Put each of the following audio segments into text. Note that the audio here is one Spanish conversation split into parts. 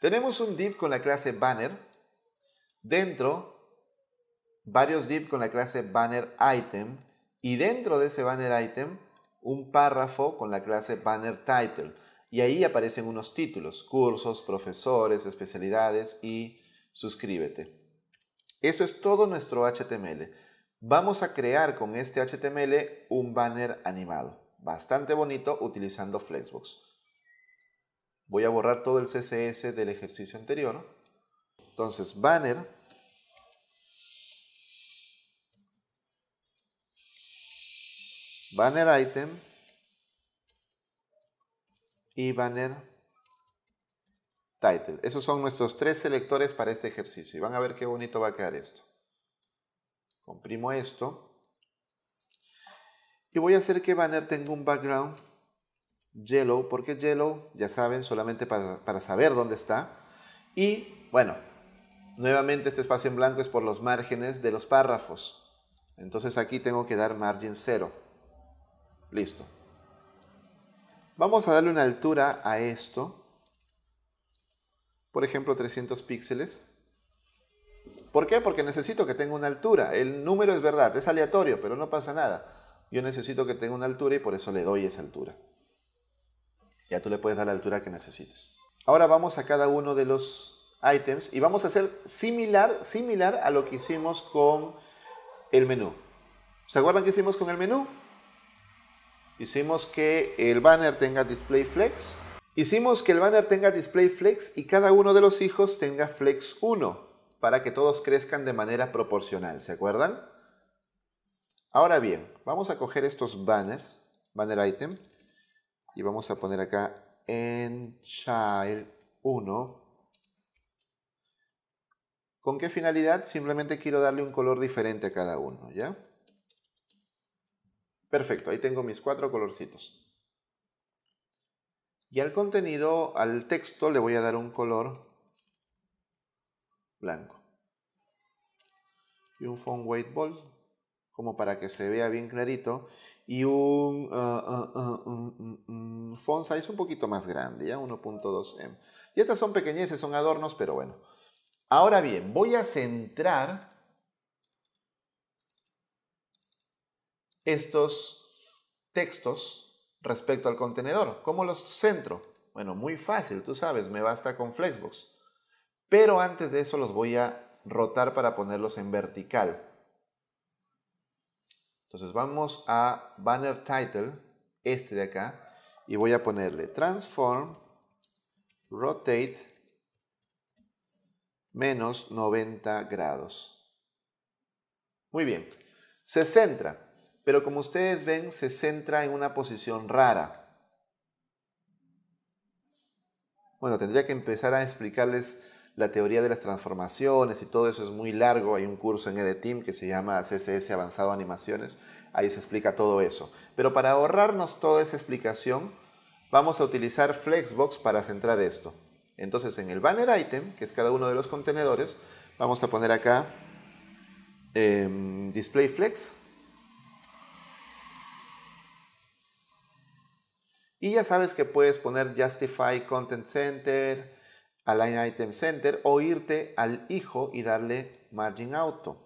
Tenemos un div con la clase banner, dentro varios div con la clase banner item y dentro de ese banner item un párrafo con la clase banner title y ahí aparecen unos títulos, cursos, profesores, especialidades y suscríbete. Eso es todo nuestro HTML. Vamos a crear con este HTML un banner animado, bastante bonito utilizando Flexbox. Voy a borrar todo el CSS del ejercicio anterior. Entonces, banner. Banner item. Y banner title. Esos son nuestros tres selectores para este ejercicio. Y van a ver qué bonito va a quedar esto. Comprimo esto. Y voy a hacer que banner tenga un background yellow, porque yellow, ya saben, solamente para, saber dónde está. Y bueno, nuevamente este espacio en blanco es por los márgenes de los párrafos. Entonces aquí tengo que dar margin 0. Listo. Vamos a darle una altura a esto. Por ejemplo, 300 píxeles. ¿Por qué? Porque necesito que tenga una altura. El número es verdad, es aleatorio, pero no pasa nada. Yo necesito que tenga una altura y por eso le doy esa altura. Ya tú le puedes dar la altura que necesites. Ahora vamos a cada uno de los items y vamos a hacer similar, similar a lo que hicimos con el menú. ¿Se acuerdan que hicimos con el menú? Hicimos que el banner tenga display flex. Hicimos que el banner tenga display flex y cada uno de los hijos tenga flex 1 para que todos crezcan de manera proporcional. ¿Se acuerdan? Ahora bien, vamos a coger estos banners, banner item, y vamos a poner acá en child 1. ¿Con qué finalidad? Simplemente quiero darle un color diferente a cada uno, ¿ya? Perfecto, ahí tengo mis cuatro colorcitos. Y al contenido, al texto, le voy a dar un color blanco. Y un font weight bold, como para que se vea bien clarito y un, ah, ah, ah, font size un poquito más grande, 1.2M. Y estas son pequeñeces, son adornos, pero bueno. Ahora bien, voy a centrar estos textos respecto al contenedor. ¿Cómo los centro? Bueno, muy fácil, tú sabes, me basta con Flexbox. Pero antes de eso los voy a rotar para ponerlos en vertical. Entonces vamos a banner title, este de acá, y voy a ponerle transform, rotate, menos 90 grados. Muy bien, se centra, pero como ustedes ven, se centra en una posición rara. Bueno, tendría que empezar a explicarles la teoría de las transformaciones y todo eso es muy largo. Hay un curso en Team que se llama CSS Avanzado Animaciones. Ahí se explica todo eso. Pero para ahorrarnos toda esa explicación, vamos a utilizar Flexbox para centrar esto. Entonces en el banner item, que es cada uno de los contenedores, vamos a poner acá em, display flex. Y ya sabes que puedes poner justify content center, Align Item Center o irte al hijo y darle Margin Auto.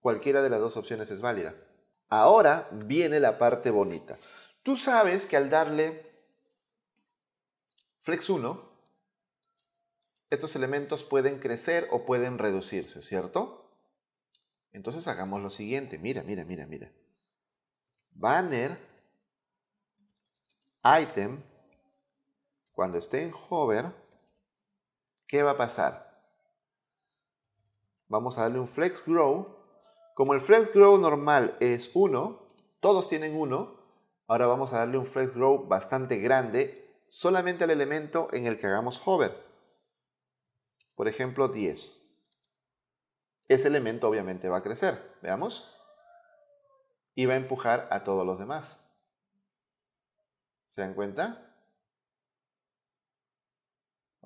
Cualquiera de las dos opciones es válida. Ahora viene la parte bonita. Tú sabes que al darle Flex 1, estos elementos pueden crecer o pueden reducirse, ¿cierto? Entonces hagamos lo siguiente. Mira, mira, mira, mira. Banner, item, cuando esté en hover, ¿qué va a pasar? Vamos a darle un flex grow. Como el flex grow normal es 1, todos tienen 1, ahora vamos a darle un flex grow bastante grande solamente al elemento en el que hagamos hover. Por ejemplo, 10. Ese elemento obviamente va a crecer, veamos. Y va a empujar a todos los demás. ¿Se dan cuenta?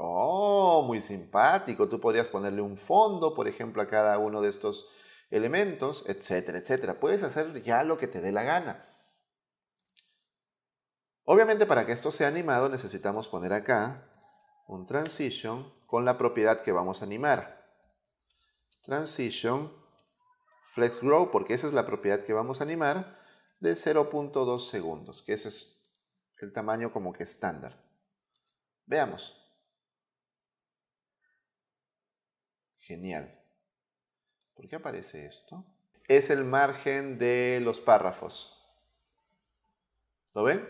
Oh, muy simpático. Tú podrías ponerle un fondo, por ejemplo, a cada uno de estos elementos, etcétera, etcétera. Puedes hacer ya lo que te dé la gana. Obviamente para que esto sea animado necesitamos poner acá un transition con la propiedad que vamos a animar. Transition flex grow, porque esa es la propiedad que vamos a animar, de 0.2 segundos, que ese es el tamaño como que estándar. Veamos. Genial. ¿Por qué aparece esto? Es el margen de los párrafos. ¿Lo ven?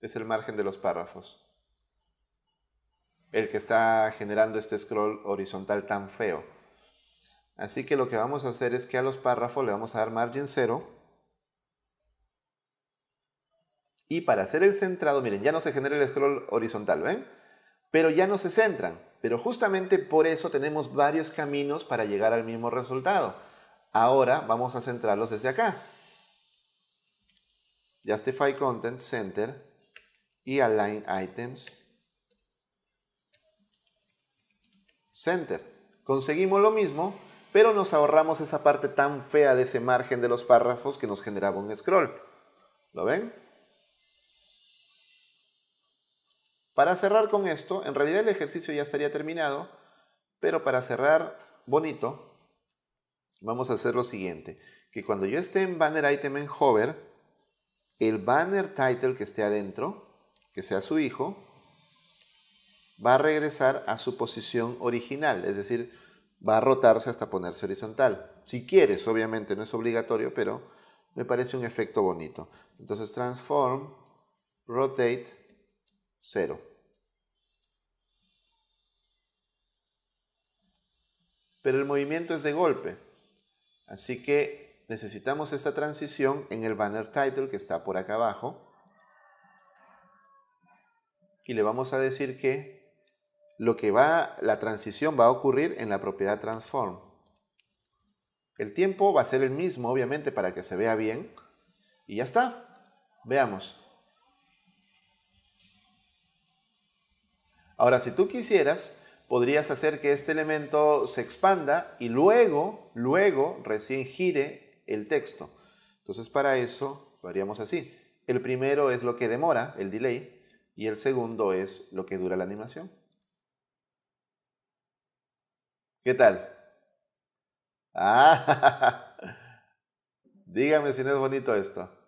Es el margen de los párrafos. El que está generando este scroll horizontal tan feo. Así que lo que vamos a hacer es que a los párrafos le vamos a dar margen 0. Y para hacer el centrado, miren, ya no se genera el scroll horizontal, ¿ven? Pero ya no se centran. Pero justamente por eso tenemos varios caminos para llegar al mismo resultado. Ahora vamos a centrarlos desde acá. Justify Content Center y Align Items Center. Conseguimos lo mismo, pero nos ahorramos esa parte tan fea de ese margen de los párrafos que nos generaba un scroll. ¿Lo ven? Para cerrar con esto, en realidad el ejercicio ya estaría terminado, pero para cerrar bonito, vamos a hacer lo siguiente, que cuando yo esté en banner item en hover, el banner title que esté adentro, que sea su hijo, va a regresar a su posición original, es decir, va a rotarse hasta ponerse horizontal. Si quieres, obviamente no es obligatorio, pero me parece un efecto bonito. Entonces transform, rotate, pero el movimiento es de golpe. Así que necesitamos esta transición en el banner title que está por acá abajo. Y le vamos a decir que lo que va, la transición va a ocurrir en la propiedad transform. El tiempo va a ser el mismo, obviamente, para que se vea bien. Y ya está. Veamos. Ahora, si tú quisieras, podrías hacer que este elemento se expanda y luego, luego recién gire el texto. Entonces para eso lo haríamos así. El primero es lo que demora, el delay, y el segundo es lo que dura la animación. ¿Qué tal? Ah, dígame si no es bonito esto.